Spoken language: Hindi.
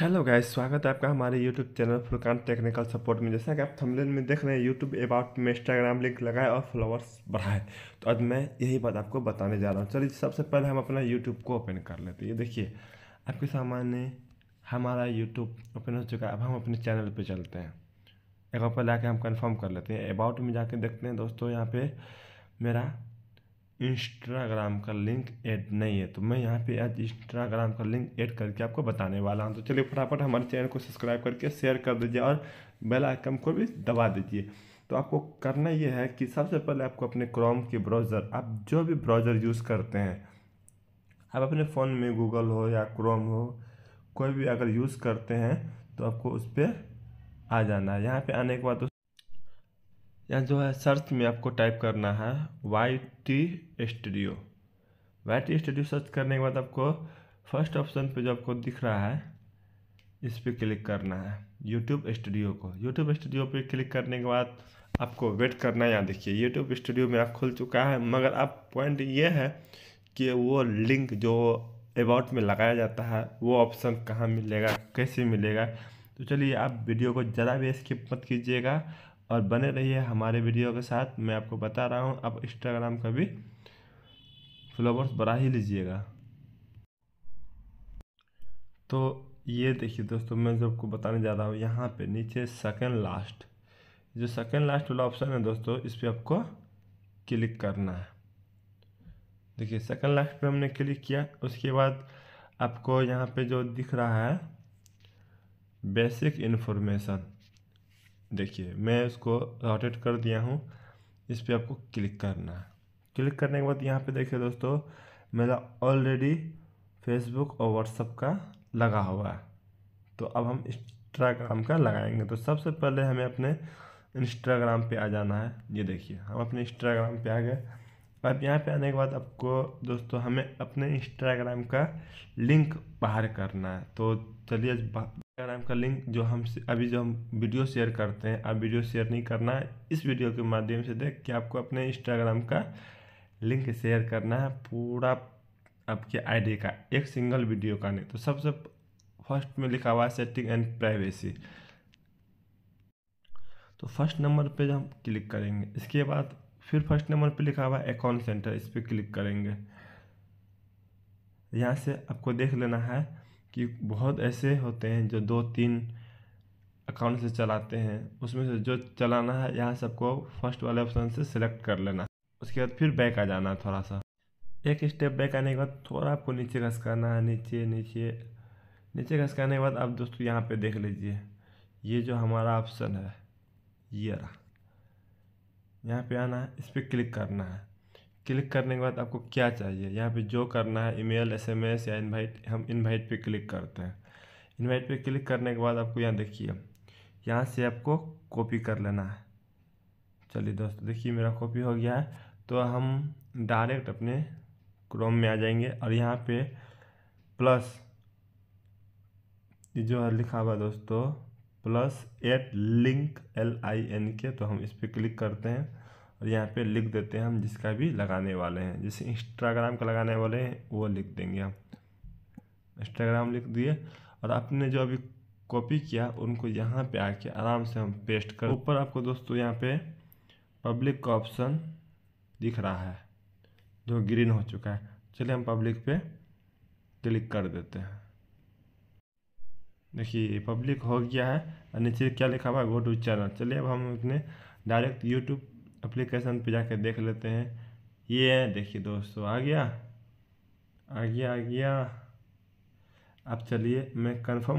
हेलो गाइस स्वागत है आपका हमारे YouTube channel Furqan technical support में जैसा कि आप थंबनेल में देख रहे हैं यूट्यूब अबाउट में इंस्टाग्राम लिंक लगाए और फॉलोअर्स बढ़ाए तो आज मैं यही बात आपको बताने जा रहा हूँ चलिए सबसे पहले हम अपना यूट्यूब को ओपन कर लेते हैं ये देखिए आपके सामने हमारा यूट्यूब ओपन हो चुका है अब हम अपने चैनल पर चलते हैं एक बार पहले हम कन्फर्म कर लेते हैं अबाउट में जा देखते हैं दोस्तों यहाँ पर मेरा इंस्टाग्राम का लिंक ऐड नहीं है तो मैं यहाँ पे आज इंस्टाग्राम का लिंक ऐड करके आपको बताने वाला हूँ तो चलिए फटाफट हमारे चैनल को सब्सक्राइब करके शेयर कर दीजिए और बेल आइकन को भी दबा दीजिए तो आपको करना यह है कि सबसे पहले आपको अपने क्रोम के ब्राउज़र आप जो भी ब्राउज़र यूज़ करते हैं आप अपने फ़ोन में गूगल हो या क्रोम हो कोई भी अगर यूज़ करते हैं तो आपको उस पर आ जाना है यहाँ पर आने के बाद तो या जो है सर्च में आपको टाइप करना है Y T studio Y T studio search करने के बाद आपको फर्स्ट ऑप्शन पे जो आपको दिख रहा है इस पर क्लिक करना है यूट्यूब स्टूडियो को यूट्यूब स्टूडियो पे क्लिक करने के बाद आपको वेट करना है यहाँ देखिए यूट्यूब स्टूडियो में आप खुल चुका है मगर अब पॉइंट ये है कि वो लिंक जो अबाउट में लगाया जाता है वो ऑप्शन कहाँ मिलेगा कैसे मिलेगा तो चलिए आप वीडियो को ज़रा भी स्किप मत कीजिएगा और बने रहिए हमारे वीडियो के साथ मैं आपको बता रहा हूँ आप इंस्टाग्राम का भी फॉलोवर्स बढ़ा ही लीजिएगा तो ये देखिए दोस्तों मैं जो आपको बताने जा रहा हूँ यहाँ पे नीचे सेकंड लास्ट जो सेकंड लास्ट वाला ऑप्शन है दोस्तों इस पर आपको क्लिक करना है देखिए सेकंड लास्ट पे हमने क्लिक किया उसके बाद आपको यहाँ पे जो दिख रहा है बेसिक इन्फॉर्मेशन देखिए मैं इसको रोटेट कर दिया हूँ इस पर आपको क्लिक करना है क्लिक करने के बाद यहाँ पे देखिए दोस्तों मेरा ऑलरेडी फेसबुक और व्हाट्सअप का लगा हुआ है तो अब हम इंस्टाग्राम का लगाएंगे तो सबसे पहले हमें अपने इंस्टाग्राम पे आ जाना है ये देखिए हम अपने इंस्टाग्राम पे आ गए अब यहाँ पे आने के बाद आपको दोस्तों हमें अपने इंस्टाग्राम का लिंक बाहर करना है तो चलिए इंस्टाग्राम का लिंक जो हम अभी जो हम वीडियो शेयर करते हैं आप वीडियो शेयर नहीं करना है इस वीडियो के माध्यम से देख के आपको अपने इंस्टाग्राम का लिंक शेयर करना है पूरा आपके आईडी का एक सिंगल वीडियो का नहीं तो सबसे सब फर्स्ट में लिखा हुआ है सेटिंग एंड प्राइवेसी तो फर्स्ट नंबर पे हम क्लिक करेंगे इसके बाद फिर फर्स्ट नंबर पे लिखा हुआ है अकाउंट सेंटर इस पर क्लिक करेंगे यहाँ से आपको देख लेना है कि बहुत ऐसे होते हैं जो दो तीन अकाउंट से चलाते हैं उसमें से जो चलाना है यहाँ सबको फर्स्ट वाले ऑप्शन से सिलेक्ट कर लेना उसके बाद फिर बैक आ जाना है थोड़ा सा एक स्टेप बैक आने के बाद थोड़ा आपको नीचे घसकाना है नीचे नीचे नीचे घसकाने के बाद आप दोस्तों यहाँ पे देख लीजिए ये जो हमारा ऑप्शन है ये रहा यहाँ पे आना है इस पर क्लिक करना है क्लिक करने के बाद आपको क्या चाहिए यहाँ पे जो करना है ईमेल एसएमएस या इनवाइट हम इनवाइट पे क्लिक करते हैं इनवाइट पे क्लिक करने के बाद आपको यहाँ देखिए यहाँ से आपको कॉपी कर लेना है चलिए दोस्तों देखिए मेरा कॉपी हो गया है तो हम डायरेक्ट अपने क्रोम में आ जाएंगे और यहाँ पे प्लस ये जो है लिखा हुआ दोस्तों plus at link L I N K तो हम इस पर क्लिक करते हैं और यहाँ पे लिख देते हैं हम जिसका भी लगाने वाले हैं जैसे इंस्टाग्राम का लगाने वाले हैं वो लिख देंगे हम इंस्टाग्राम लिख दिए और आपने जो अभी कॉपी किया उनको यहाँ पे आके आराम से हम पेस्ट कर ऊपर आपको दोस्तों यहाँ पे पब्लिक का ऑप्शन दिख रहा है जो ग्रीन हो चुका है चलिए हम पब्लिक पे क्लिक कर देते हैं देखिए पब्लिक हो गया है और नीचे क्या लिखा हुआ है गो टू चैनल चलिए अब हम अपने डायरेक्ट यूट्यूब एप्लीकेशन पे जाके देख लेते हैं ये है देखिए दोस्तों आ गया आ गया आ गया अब चलिए मैं कंफर्म